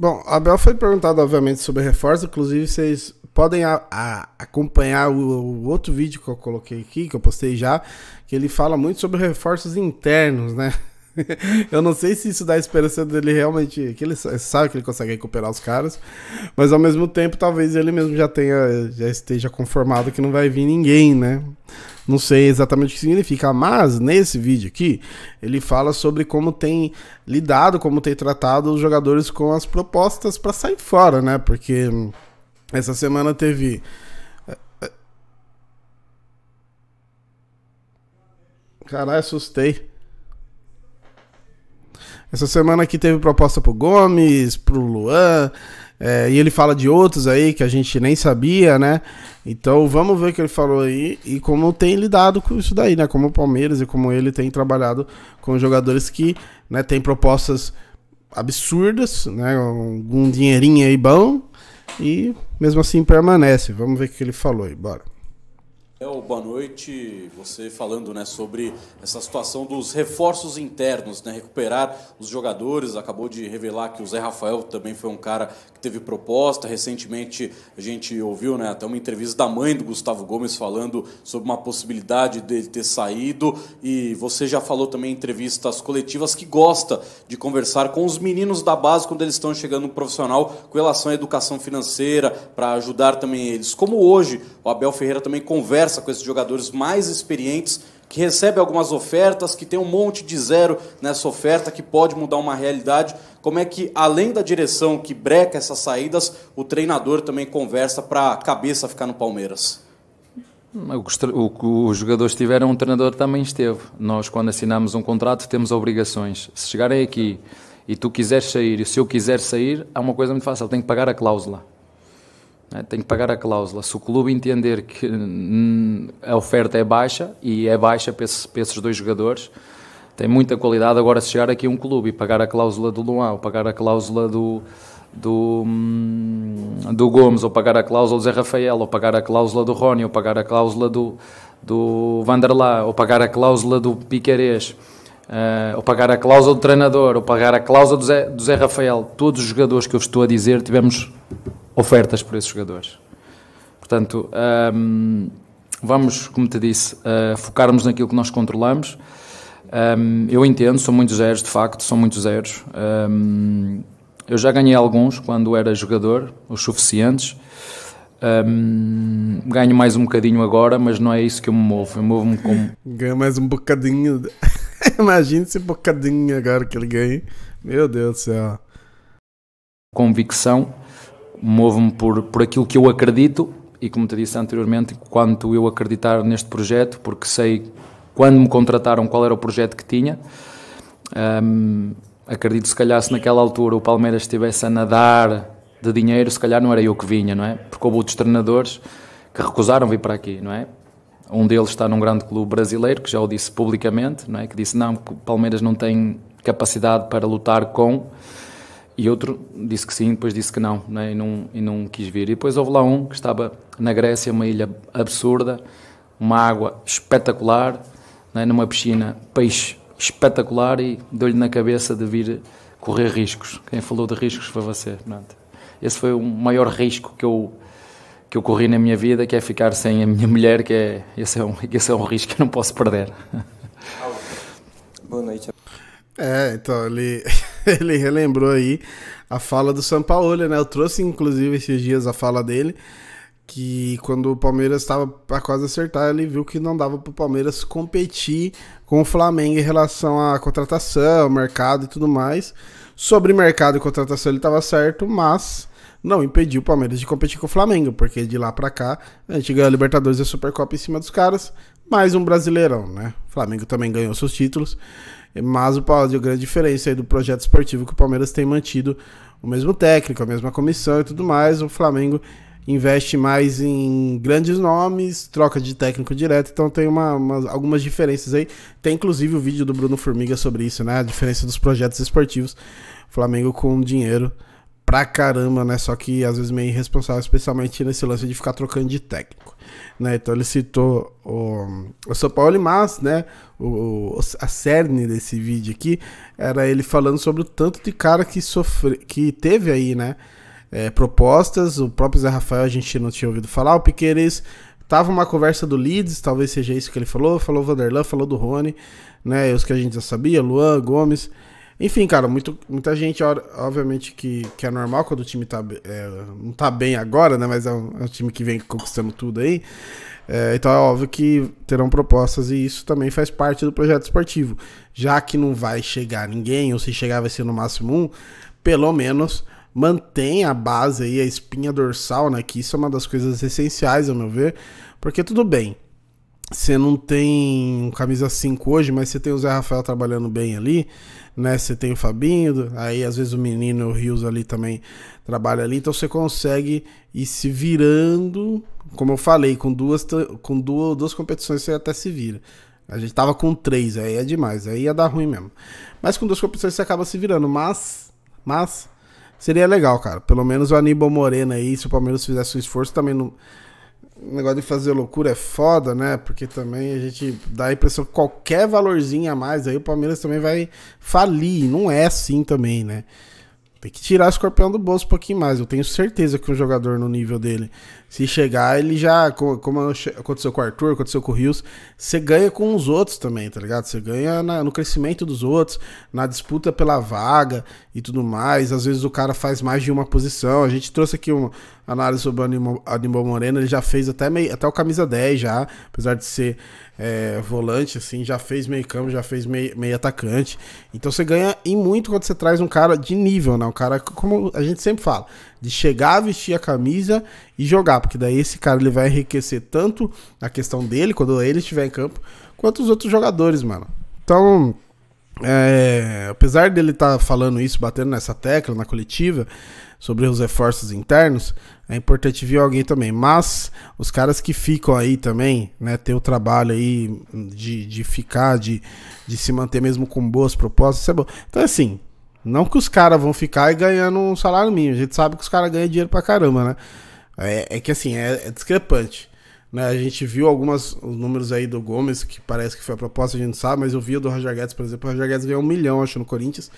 Bom, Abel foi perguntado, obviamente, sobre reforço. Inclusive, vocês podem a, a, acompanhar o, o, outro vídeo que eu coloquei aqui, que eu postei já, que ele fala muito sobre reforços internos, né? eu não sei se isso dá esperança dele realmente. Que ele sabe que ele consegue recuperar os caras. Mas ao mesmo tempo, talvez ele mesmo já tenha. Já esteja conformado que não vai vir ninguém, né? Não sei exatamente o que significa, mas nesse vídeo aqui, ele fala sobre como tem lidado, como tem tratado os jogadores com as propostas para sair fora, né? Porque essa semana teve. Eh, eh, Caralho, assustei. Essa semana aqui teve proposta pro Gomes, pro Luan, é, e ele fala de outros aí que a gente nem sabia, né? Então vamos ver o que ele falou aí e como tem lidado com isso daí, né? Como o Palmeiras e como ele tem trabalhado com jogadores que né, tem propostas absurdas, né? Algum dinheirinho aí bom e mesmo assim permanece. Vamos ver o que ele falou aí, bora. Léo, boa noite. Você falando né, sobre essa situação dos reforços internos, né, recuperar os jogadores. Acabou de revelar que o Zé Rafael também foi um cara que teve proposta. Recentemente a gente ouviu né, até uma entrevista da mãe do Gustavo Gomes falando sobre uma possibilidade dele ter saído. E você já falou também em entrevistas coletivas que gosta de conversar com os meninos da base quando eles estão chegando no profissional com relação à educação financeira, para ajudar também eles. Como hoje o Abel Ferreira também conversa conversa com esses jogadores mais experientes, que recebe algumas ofertas, que tem um monte de zero nessa oferta, que pode mudar uma realidade. Como é que, além da direção que breca essas saídas, o treinador também conversa para a cabeça ficar no Palmeiras? O que, os jogadores tiveram, o treinador também esteve. Nós, quando assinamos um contrato, temos obrigações. Se chegarem aqui e tu quiseres sair, e se eu quiser sair, há uma coisa muito fácil, eu tenho que pagar a cláusula. Né? tem que pagar a cláusula. Se o clube entender que hum, a oferta é baixa, e é baixa para esses dois jogadores, tem muita qualidade. Agora, se chegar aqui um clube e pagar a cláusula do Luan, ou pagar a cláusula do, do, hum, do Gomes, ou pagar a cláusula do Zé Rafael, ou pagar a cláusula do Rony, ou pagar a cláusula do, do Vanderlá, ou pagar a cláusula do Piquerez, uh, ou pagar a cláusula do treinador, ou pagar a cláusula do Zé, do Zé Rafael, todos os jogadores que eu estou a dizer, tivemos ofertas por esses jogadores. Portanto, um, vamos, como te disse, uh, eh, focarmos naquilo que nós controlamos. Um, eu entendo, são muitos zeros, de facto, são muitos zeros. Um, eu já ganhei alguns quando era jogador, os suficientes. Um, ganho mais um bocadinho agora, mas não é isso que eu me movo. Eu movo-me como. Ganho mais um bocadinho. Imagina esse bocadinho agora que ele ganha. Meu Deus do céu. Convicção movo-me por, por aquilo que eu acredito e, como te disse anteriormente, quanto eu acreditar neste projeto, porque sei quando me contrataram qual era o projeto que tinha. Um, acredito, se calhar, se naquela altura o Palmeiras estivesse a nadar de dinheiro, se calhar não era eu que vinha, não é? Porque houve outros treinadores que recusaram vir para aqui, não é? Um deles está num grande clube brasileiro, que já o disse publicamente, não é? Que disse, não, o Palmeiras não tem capacidade para lutar com e outro disse que sim, depois disse que não, né? e, não e não quis vir. E depois houve lá um que estava na Grécia, uma ilha absurda, uma água espetacular, né? numa piscina, peixe espetacular, e deu-lhe na cabeça de vir correr riscos. Quem falou de riscos foi você. Pronto. Esse foi o maior risco que eu que eu corri na minha vida, que é ficar sem a minha mulher, que é esse é um, esse é um risco que eu não posso perder. Boa noite. É, então ele ele relembrou aí a fala do Sampaoli, né? Eu trouxe inclusive esses dias a fala dele, que quando o Palmeiras estava para quase acertar, ele viu que não dava para o Palmeiras competir com o Flamengo em relação à contratação, mercado e tudo mais. Sobre mercado e contratação ele estava certo, mas não impediu o Palmeiras de competir com o Flamengo, porque de lá para cá a gente ganhou a Libertadores e a Supercopa em cima dos caras mais um brasileirão, né? O Flamengo também ganhou seus títulos, mas o Palmeiras, a grande diferença aí do projeto esportivo que o Palmeiras tem mantido o mesmo técnico, a mesma comissão e tudo mais, o Flamengo investe mais em grandes nomes, troca de técnico direto, então tem uma, uma, algumas diferenças aí. Tem inclusive o vídeo do Bruno Formiga sobre isso, né? A diferença dos projetos esportivos. Flamengo com dinheiro, pra caramba, né? Só que às vezes meio irresponsável, especialmente nesse lance de ficar trocando de técnico. Né? Então ele citou o, o São Paulo, e mas né? O, a cerne desse vídeo aqui era ele falando sobre o tanto de cara que, sofre, que teve aí, né? É, propostas, o próprio Zé Rafael a gente não tinha ouvido falar, o Piqueires tava uma conversa do Leeds, talvez seja isso que ele falou, falou o Vanderlan, falou do Rony, né? Os que a gente já sabia, Luan, Gomes. Enfim, cara, muito, muita gente, obviamente, que, que é normal quando o time tá, é, não tá bem agora, né? Mas é um, é um time que vem conquistando tudo aí. É, então é óbvio que terão propostas e isso também faz parte do projeto esportivo. Já que não vai chegar ninguém, ou se chegar vai ser no máximo um, pelo menos mantém a base aí, a espinha dorsal, né? Que isso é uma das coisas essenciais, ao meu ver. Porque tudo bem, você não tem um camisa 5 hoje, mas você tem o Zé Rafael trabalhando bem ali, né? Você tem o Fabinho, aí às vezes o menino, o Rios ali também trabalha ali, então você consegue ir se virando, como eu falei, com duas, com duas, duas competições você até se vira. A gente tava com três, aí é demais, aí ia dar ruim mesmo. Mas com duas competições você acaba se virando, mas, mas seria legal, cara. Pelo menos o Aníbal Moreno aí, se o Palmeiras fizesse um esforço também não o negócio de fazer loucura é foda, né? Porque também a gente dá a impressão que qualquer valorzinho a mais aí o Palmeiras também vai falir. Não é assim também, né? Tem que tirar o escorpião do bolso um pouquinho mais. Eu tenho certeza que um jogador no nível dele, se chegar, ele já. Como aconteceu com o Arthur, aconteceu com o Rios, você ganha com os outros também, tá ligado? Você ganha na, no crescimento dos outros, na disputa pela vaga e tudo mais. Às vezes o cara faz mais de uma posição. A gente trouxe aqui uma análise sobre o Animal, Animal Moreno, ele já fez até, meio, até o camisa 10 já, apesar de ser é, volante, assim, já fez meio campo, já fez meio, meio atacante. Então você ganha e muito quando você traz um cara de nível, né? Um cara, como a gente sempre fala, de chegar, vestir a camisa e jogar. Porque daí esse cara ele vai enriquecer tanto a questão dele, quando ele estiver em campo, quanto os outros jogadores, mano. Então. É, apesar dele estar tá falando isso, batendo nessa tecla na coletiva sobre os reforços internos, é importante vir alguém também. Mas os caras que ficam aí também, né, ter o trabalho aí de, de ficar, de, de se manter mesmo com boas propostas, é bom. Então, assim, não que os caras vão ficar e ganhando um salário mínimo, a gente sabe que os caras ganham dinheiro pra caramba, né? É, é que assim, é, é discrepante. Né, a gente viu alguns números aí do Gomes, que parece que foi a proposta, a gente sabe, mas eu vi do Roger Guedes, por exemplo, o Roger Guedes ganhou um milhão, acho, no Corinthians,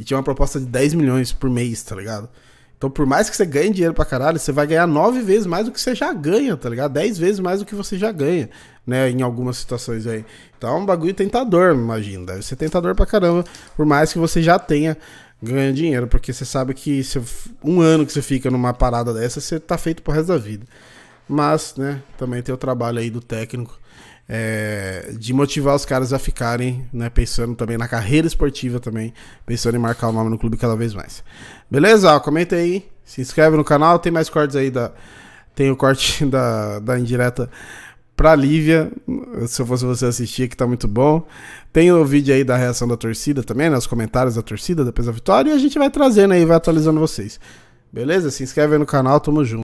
e tinha uma proposta de 10 milhões por mês, tá ligado? Então, por mais que você ganhe dinheiro pra caralho, você vai ganhar nove vezes mais do que você já ganha, tá ligado? Dez vezes mais do que você já ganha, né? Em algumas situações aí. Então, é um bagulho tentador, imagina. Deve ser tentador pra caramba, por mais que você já tenha ganho dinheiro, porque você sabe que se, um ano que você fica numa parada dessa, você tá feito pro resto da vida. Mas, né, também tem o trabalho aí do técnico é, de motivar os caras a ficarem, né, pensando também na carreira esportiva também, pensando em marcar o nome no clube cada vez mais. Beleza? Comenta aí, se inscreve no canal, tem mais cortes aí da... Tem o corte da, da indireta pra Lívia, se eu fosse você assistir, que tá muito bom. Tem o vídeo aí da reação da torcida também, né, os comentários da torcida depois da vitória, e a gente vai trazendo aí, vai atualizando vocês. Beleza? Se inscreve aí no canal, tamo junto.